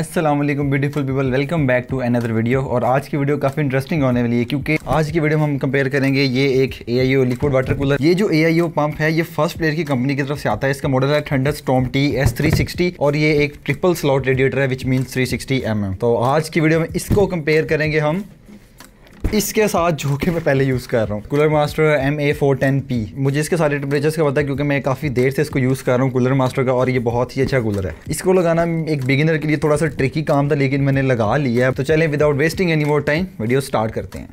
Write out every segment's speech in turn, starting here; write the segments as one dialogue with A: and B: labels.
A: Aslam beautiful people welcome back to another video और आज की वीडियो काफ़ी इंटरेस्टिंग होने वाली है क्योंकि आज की वीडियो में हम कंपेयर करेंगे ये एक A I O liquid water cooler ये जो ए आई ओ पंप है ये फर्स्ट प्लेयर की कंपनी की तरफ से आता है इसका मॉडल है thunderstorm T S three sixty और ये एक ट्रिपल स्लॉट रेडिएटर है which mean three sixty M M तो आज की वीडियो में इसको कंपेयर करेंगे हम इसके साथ जो कि मैं पहले यूज़ कर रहा हूँ cooler master M A four ten P मुझे इसके सारे टेम्परेचर्स का पता है क्योंकि मैं काफ़ी देर से इसको यूज़ कर रहा हूँ कूलर मास्टर का और ये बहुत ही अच्छा कूलर है इसको लगाना एक बिगिनर के लिए थोड़ा सा ट्रिकी काम था लेकिन मैंने लगा लिया है तो चलें without wasting any more time video start करते हैं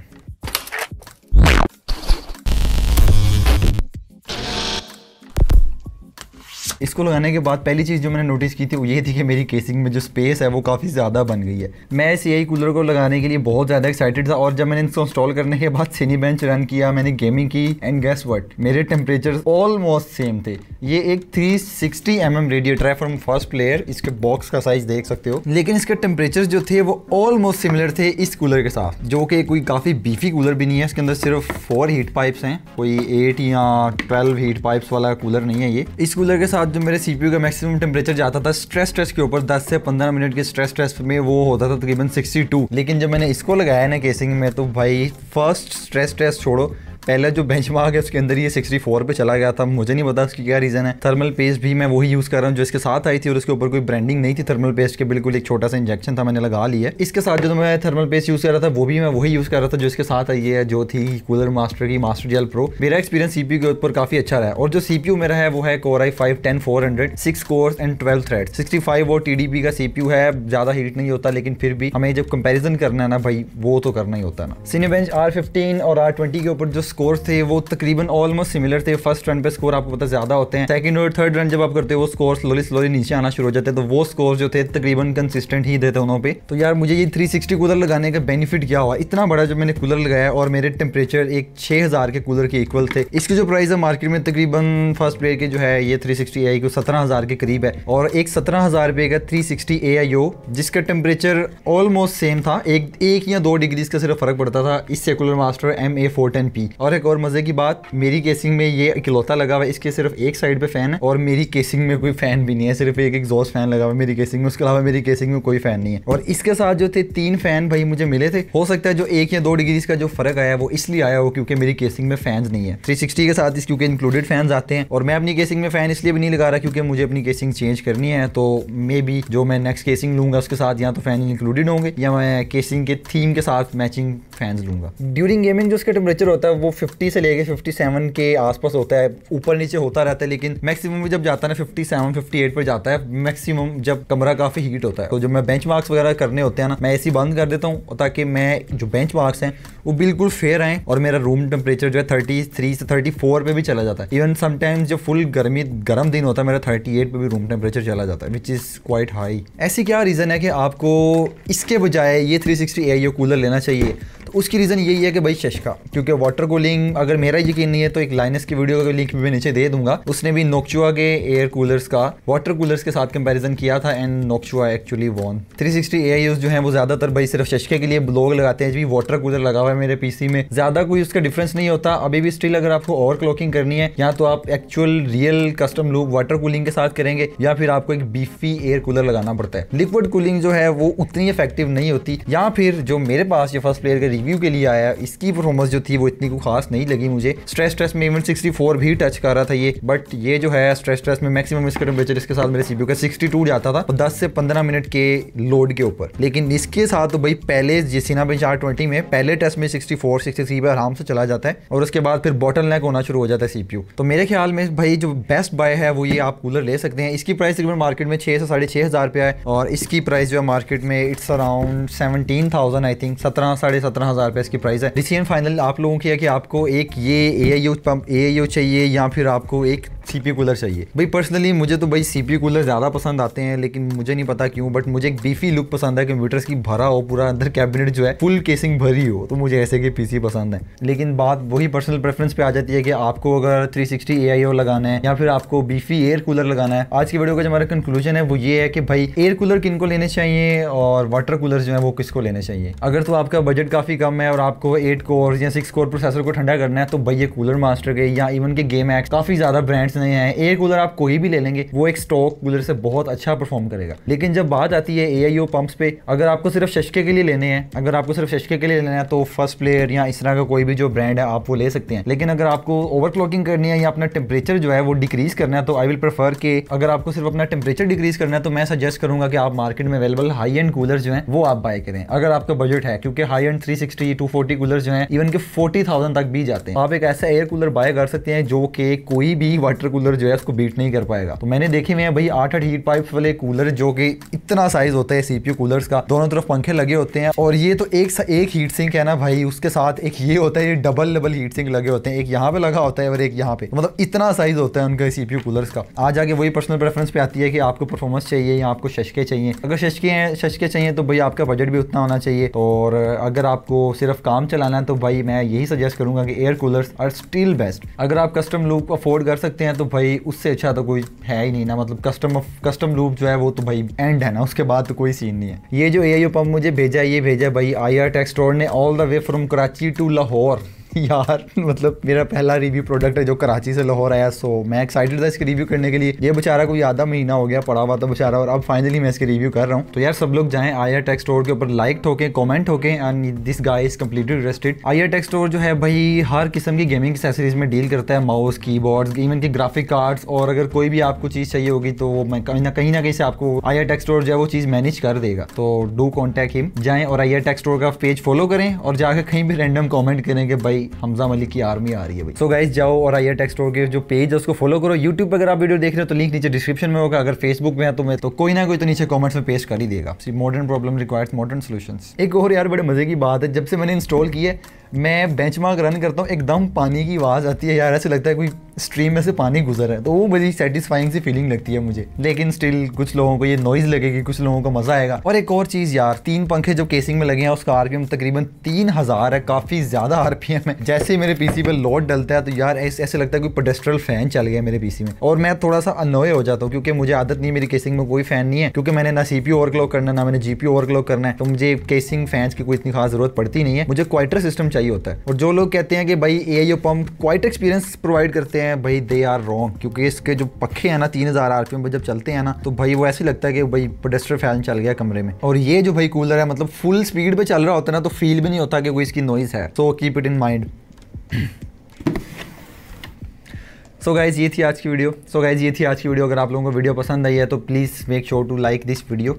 A: इसको लगाने के बाद पहली चीज़ जो मैंने नोटिस की थी वो ये थी कि मेरी केसिंग में जो स्पेस है वो काफ़ी ज़्यादा बन गई है मैं इस यही कूलर को लगाने के लिए बहुत ज़्यादा एक्साइटेड था और जब मैंने इसको इंस्टॉल करने के बाद सीनी बेंच रन किया मैंने गेमिंग की एंड गैस वट मेरे टेम्परेचर ऑलमोस्ट सेम थे ये एक three sixty M M radiator है फ्रॉम फर्स्ट प्लेयर इसके बॉक्स का साइज देख सकते हो लेकिन इसके टेम्परेचर जो थे वो ऑलमोस्ट सिमिलर थे इस कूलर के साथ जो कि कोई काफ़ी बीफी कूलर भी नहीं है इसके अंदर सिर्फ फोर हीट पाइप्स हैं कोई एट या ट्वेल्व हीट पाइप्स वाला कूलर नहीं है ये इस कूलर के साथ जो मेरे सी का मैक्सिमम टेम्परेचर जाता था स्ट्रेस स्ट्रेस के ऊपर 10 से 15 मिनट के स्ट्रेस स्ट्रेस में वो होता था तकरीबन 62 लेकिन जब मैंने इसको लगाया ना केसिंग में तो भाई फर्स्ट स्ट्रेस स्ट्रेस छोड़ो पहला जो बेंच मार्क है उसके अंदर ये सिक्सटी फोर पर चला गया था मुझे नहीं पता उसकी क्या रीज़न है थर्मल पेस्ट भी मैं वही यूज़ कर रहा हूँ जो इसके साथ आई थी और उसके ऊपर कोई ब्रांडिंग नहीं थी थर्मल पेस्ट के बिल्कुल एक छोटा सा इंजेक्शन था मैंने लगा लिया इसके साथ जो मैं थर्मल पेस्ट यूज़ कर रहा था वो भी मैं वही यूज़ कर रहा था जो इसके साथ आई है जो थी कूलर मास्टर की मास्टर जेल प्रो मेरा एक्सपीरियंस सी के ऊपर काफ़ी अच्छा रहा है और जो सी मेरा है वो है core i five ten four hundred six cores and twelve thread sixty five और टी का सी है ज़्यादा हीट नहीं होता लेकिन फिर भी हमें जब कंपेरिजन करना है ना भाई वो तो करना ही होता है ना बेंच आर फिफ्टीन और आर ट्वेंटी के ऊपर जो स्कोर थे वो तकरीबन ऑलमोस्ट सिमिलर थे फर्स्ट रन पे स्कोर आपको पता ज़्यादा होते हैं सेकंड और थर्ड रन जब आप करते हो स्कोर स्लोली स्लोली नीचे आना शुरू हो जाते हैं तो वो स्कोर जो थे तकरीबन कंसिस्टेंट ही देते दोनों पे तो यार मुझे ये 360 कूलर लगाने का बेनिफिट क्या हुआ इतना बड़ा जब मैंने कूलर लगाया और मेरे टेम्परेचर एक हजार के कूलर के इक्वल थे इसकी जो प्राइस है मार्केट में तकरीबन फर्स्ट प्लेयर के जो है ये थ्री सिक्सटी आई क्यू सत्रह के करीब है और एक सत्रह हज़ार रुपये का थ्री सिक्सटी ए आई ओ जिसका टेम्परेचर ऑलमोस्ट सेम था एक एक या दो डिग्री का सिर्फ फर्क पड़ता था इससे cooler master M A four ten P और और एक और मजे की बात मेरी केसिंग में ये इकलौता लगा हुआ है इसके सिर्फ एक साइड पे फैन है और मेरी केसिंग में कोई फैन भी नहीं है सिर्फ एक एग्जॉस्ट फैन लगा हुआ है मेरी केसिंग में उसके अलावा मेरी केसिंग में कोई फैन नहीं है और इसके साथ जो थे तीन फैन भाई मुझे मिले थे हो सकता है जो एक या दो डिग्री का जो फर्क आया वो इसलिए आया हो क्योंकि मेरी केसिंग में फैन नहीं है थ्री सिक्सटी के साथ क्योंकि इंक्लूडेड फैन आते हैं और मैं अपनी केसिंग में फैन इसलिए भी नहीं लगा रहा क्योंकि मुझे अपनी केसिंग चेंज करनी है तो मे बी जो मैं नेक्स्ट केसिंग लूंगा उसके साथ या तो फैन इंक्लूडेड होंगे या मैं केसिंग के थीम के साथ मैचिंग फैंस लूँगा ड्यूरिंग गेमिंग जो उसका टेम्परेचर होता है वो फिफ्टी से लेके फिफ्टी सेवन के आसपास होता है ऊपर नीचे होता रहता है लेकिन मैक्सिमम जब जाता है ना फिफ्टी सेवन फिफ्टी एट पर जाता है मैक्सिमम जब कमरा काफ़ी हीट होता है तो जब मैं बेंच वगैरह करने होते हैं ना मैं ऐसी बंद कर देता हूँ ताकि मैं जो बेंच मार्क्स हैं वो बिल्कुल फेयर आएँ और मेरा रूम टेम्परेचर जो है थर्टी थ्री से थर्टी फोर पे भी चला जाता है इवन समटाइम्स जो फुल गर्मी गर्म दिन होता है मेरा थर्टी एट पर भी रूम टेम्परेचर चला जाता है विच इज़ क्वाइट हाई ऐसी क्या रीज़न है कि आपको इसके बजाय ये थ्री सिक्सटी कूलर लेना चाहिए तो उसकी रीज़न यही है कि भाई शशका क्योंकि वाटर कूलिंग अगर मेरा यकीन नहीं है तो एक लाइनस की वीडियो का लिंक भी नीचे दे दूंगा उसने भी नोकचुआ के एयर कूलर्स का वाटर कूलर्स के साथ कंपेरिजन किया था and Noctua actually won three sixty जो है वो ज़्यादातर भाई सिर्फ शशके के लिए ब्लॉग लगाते हैं जी वाटर कूलर लगा हुआ है मेरे पी में ज़्यादा कोई उसका डिफ्रेंस नहीं होता अभी भी स्टिल अगर आपको ओवर क्लॉकिंग करनी है या तो आप actual real custom loop water cooling के साथ करेंगे या फिर आपको एक बीफी एयर कूलर लगाना पड़ता है लिक्विड कूलिंग जो है वो उतनी इफेक्टिव नहीं होती या फिर जो मेरे पास ये फर्स्ट प्लेयर के रिव्यू के लिए आया इसकी परफॉर्मेंस जो थी वो इतनी को खास नहीं लगी मुझे स्ट्रेस स्ट्रेस में इवन 64 भी टच कर रहा था ये बट ये जो है स्ट्रेस स्ट्रेस में मैक्सिमम इसका टेम्परेचर इसके साथ मेरे सीपीयू का 62 जाता था दस से पंद्रह मिनट के लोड के ऊपर लेकिन इसके साथ तो भाई पहले जिसना भाई चार ट्वेंटी में पहले टेस्ट में सिक्सटी फोर सिक्सटी थ्री पर आराम से चला जाता है और उसके बाद फिर बॉटल नेक होना शुरू हो जाता है सीपीयू तो मेरे ख्याल में भाई जो बेस्ट बाय है वो ये आप कूलर ले सकते हैं इसकी प्राइस तकरीबन मार्केट में छः से साढ़े छः हज़ार रुपया है और इसकी प्राइस जो है मार्केट में it's around seventeen thousand I think सत्रह साढ़े सत्रह हज़ार रुपये इसकी प्राइस है डिसीजन फाइनल आप लोगों की है कि आपको एक ये A I U pump A I U चाहिए या फिर आपको एक सीपी कूलर चाहिए भाई पर्सनली मुझे तो भाई सीपी कूलर ज़्यादा पसंद आते हैं लेकिन मुझे नहीं पता क्यों बट मुझे एक बीफी लुक पसंद है कंप्यूटर्स की भरा हो पूरा अंदर कैबिनेट जो है फुल केसिंग भरी हो तो मुझे ऐसे के पीसी पसंद है लेकिन बात वही पर्सनल प्रेफरेंस पे आ जाती है कि आपको अगर थ्री सिक्सटी लगाना है या फिर आपको बीफी एयर कूलर लगाना है आज की वीडियो का जो हमारा कंक्लूजन है वो ये है कि भाई एयर कूलर किन लेने चाहिए और वाटर कूलर जो है वो किसको लेने चाहिए अगर तो आपका बजट काफ़ी कम है और आपको एट कोर या सिक्स कोर प्रोसेसर को ठंडा करना है तो भाई ये कूलर मास्टर के या इवन के गेम एक्स काफ़ी ज़्यादा ब्रांड्स नए आए एयर कूलर आप कोई भी ले लेंगे वो एक स्टॉक कूलर से बहुत अच्छा परफॉर्म करेगा लेकिन जब बात आती है ए आई पंप्स पे अगर आपको सिर्फ शशके के लिए लेने हैं अगर आपको सिर्फ शशके के लिए लेना है तो फर्स्ट प्लेयर या इस तरह का कोई भी जो ब्रांड है आप वो ले सकते हैं लेकिन अगर आपको ओवरक्लॉकिंग करनी है या अपना टेम्परेचर जो है वो डिक्रीज करना है तो आई विल प्रेफर के अगर आपको सिर्फ अपना टेम्परेचर डिक्रीज करना है तो मैं सजेस्ट करूंगा कि आप मार्केट में अवेलेबल हाई एंड कूलर जो है वो आप बाय करें अगर आपका बजट है क्योंकि high end three sixty two forty cooler जो है इवन के फोर्टी थाउजेंड तक भी जाते हैं आप एक ऐसा एयर कूलर बाय कर सकते हैं जो कि कोई भी वाटर वाटर कूलर जो है उसको बीट नहीं कर पाएगा तो मैंने देखे हुए हैं भाई आठ आठ हीट पाइप वाले कूलर जो कि इतना साइज होता है सीपीयू कूलर्स का दोनों तरफ पंखे लगे होते हैं और ये तो एक सा, एक हीट सिंक है ना भाई उसके साथ एक ये होता है ये डबल डबल हीट सिंक लगे होते हैं एक यहाँ पे लगा होता है और एक यहाँ पे मतलब इतना साइज होता है उनका सीपीयू कूलर्स का आज आगे वही पर्सनल प्रेफरेंस पे आती है कि आपको परफॉर्मेंस चाहिए या आपको शशके चाहिए अगर शशके हैं शशके चाहिए तो भाई आपका बजट भी उतना होना चाहिए और अगर आपको सिर्फ काम चलाना है तो भाई मैं यही सजेस्ट करूंगा कि air coolers are still best अगर आप कस्टम लुक अफोर्ड कर सकते हैं तो तो भाई उससे अच्छा तो कोई है ही नहीं ना मतलब कस्टम ऑफ कस्टम लूप जो है वो तो भाई एंड है ना उसके बाद तो कोई सीन नहीं है ये जो ए आई मुझे भेजा ये भेजा भाई आई आर टेक्सटोर ने all the way from Karachi to Lahore यार मतलब मेरा पहला रिव्यू प्रोडक्ट है जो कराची से लाहौर आया सो मैं एक्साइटेड था इसके रिव्यू करने के लिए ये बेचारा कोई आधा महीना हो गया पड़ा हुआ था बेचारा और अब फाइनली मैं इसके रिव्यू कर रहा हूँ तो यार सब लोग जाएं आर टेक्स स्टोर के ऊपर लाइक ठोके कॉमेंट ठोके and this guy is completely interested R Tex Store जो है भाई हर किस्म की गेमिंग एक्सेसरीज में डील करता है माउस की बोर्ड इवन की ग्राफिक कार्ड और अगर कोई भी आपको चीज़ चाहिए होगी तो मैं कहीं ना कहीं ना कहीं से आपको आर टेक्स स्टोर जो है वो चीज़ मैनेज कर देगा तो डू कॉन्टेक्ट हिम जाए और आर टेक्स स्टोर का पेज फॉलो करें और जाकर कहीं भी रेंडम कॉमेंट करें कि भाई भाई हमजा मलिक की आर्मी आ रही है भाई सो so गाइज जाओ और आई टेक्स के जो पेज है उसको फॉलो करो यूट्यूब पर अगर आप वीडियो देख रहे हो तो लिंक नीचे डिस्क्रिप्शन में होगा अगर फेसबुक में है तो मैं तो कोई ना कोई तो नीचे कॉमेंट्स में पेश कर ही देगा modern problem requires modern solution एक और यार बड़े मजे की बात है जब से मैंने इंस्टॉल की है मैं बेंच रन करता हूँ एकदम पानी की आवाज़ आती है यार ऐसे लगता है कोई स्ट्रीम में से पानी गुजर है तो वो बड़ी सेटिस्फाइंग सी फीलिंग लगती है मुझे लेकिन स्टिल कुछ लोगों को ये नॉइज लगेगी कुछ लोगों को मजा आएगा और एक और चीज़ यार तीन पंखे जो केसिंग में लगे हैं उसका आरपीएम तकरीबन तीन हज़ार है काफ़ी ज़्यादा आरपीएम में जैसे ही मेरे पीसी पे लोड डलता है तो यार ऐसे लगता है कोई पोडेस्ट्रल फैन चल गया मेरे पीसी में और मैं थोड़ा सा अनोय हो जाता हूँ क्योंकि मुझे आदत नहीं मेरी केसिंग में कोई फैन नहीं है क्योंकि मैंने ना सीपी ओवरक्लॉक करना ना मैंने जीपी ओवरक्लॉक करना है तो मुझे केसिंग फैंस की कोई इतनी खास जरूरत पड़ती नहीं है मुझे क्वाइटर सिस्टम चाहिए होता है और जो लोग कहते हैं कि भाई A I pump quite experience provide करते हैं भाई दे आर रॉन्ग क्योंकि इसके जो पखे हैं ना तीन हजार आर पी जब चलते हैं ना तो भाई वो ऐसे लगता है कि भाई पोडेस्ट्रल फैन चल गया कमरे में और ये जो भाई कूलर है मतलब फुल स्पीड पे चल रहा होता है ना तो फील भी नहीं होता कि कोई इसकी नॉइज है so keep it in mind so so guys ये थी आज की वीडियो सो so गाइज ये थी आज की वीडियो अगर आप लोगों को वीडियो पसंद आई है तो please make sure to like this video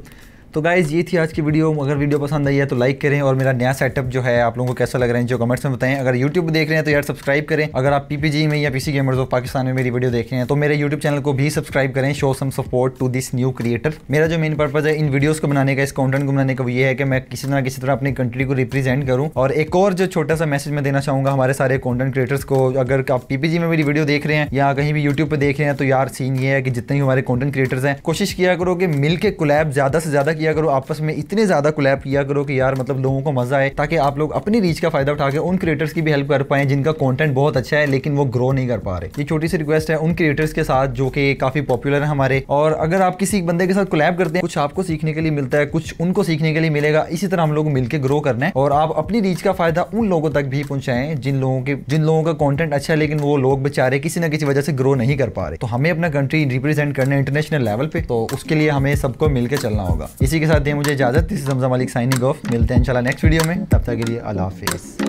A: तो गाइज़ ये थी आज की वीडियो अगर वीडियो पसंद आई है तो लाइक करें और मेरा नया सेटअप जो है आप लोगों को कैसा लग रहा है जो कमेंट्स में बताएं अगर यूट्यूब देख रहे हैं तो यार सब्सक्राइब करें अगर आप पीपीजी में या पीसी गेमर्स ऑफ पाकिस्तान में मेरी वीडियो देख रहे हैं तो मेरे यूट्यूब चैनल को भी सब्सक्राइब करें show some support to this new creator मेरा जो मेन पर्पज है इन वीडियोज़ को बनाने का इस कॉन्टेंट को बनाने का ये है कि मैं किसी तरह किसी तरह अपनी कंट्री को रिप्रेजेंट करूँ और एक और जो छोटा सा मैसेज मैं देना चाहूँगा हमारे सारे कॉन्टेंट क्रिएटर्स को अगर आप पीपीजी में मेरी वीडियो देख रहे हैं या कहीं भी यूट्यूब पर देख रहे हैं तो यार सीन ये है कि जितने भी हमारे कॉन्टेंट क्रिएटर्स हैं कोशिश किया करो कि मिल के ज़्यादा से ज़्यादा किया करो आपस में इतने ज़्यादा कोलैब किया करो कि यार मतलब लोगों को मज़ा आए ताकि आप लोग अपनी रीच का फ़ायदा उठाकर उन क्रिएटर्स की भी हेल्प कर पाए जिनका कॉन्टेंट बहुत अच्छा है लेकिन वो ग्रो नहीं कर पा रहे ये छोटी सी रिक्वेस्ट है उन क्रिएटर्स के साथ जो कि काफ़ी पॉपुलर है हमारे और अगर आप किसी बंदे के साथ कोलैब करते हैं कुछ आपको सीखने के लिए मिलता है कुछ उनको सीखने के लिए मिलेगा इसी तरह हम लोग मिलकर ग्रो करना है और आप अपनी रीच का फ़ायदा उन लोगों तक भी पहुंचाएं जिन लोगों के जिन लोगों का कॉन्टेंट अच्छा है लेकिन वो लोग बेचारे किसी ना किसी वजह से ग्रो नहीं कर पा रहे तो हमें अपना कंट्री रिप्रेजेंट करना है इंटरनेशनल लेवल पे तो उसके लिए हमें सबको मिलकर चलना होगा इसी के साथ दें मुझे इजाज़त दिस जमजा मलिक साइनिंग ऑफ मिलते हैं इंशाल्लाह नेक्स्ट वीडियो में तब तक के लिए अल्लाह हाफिज़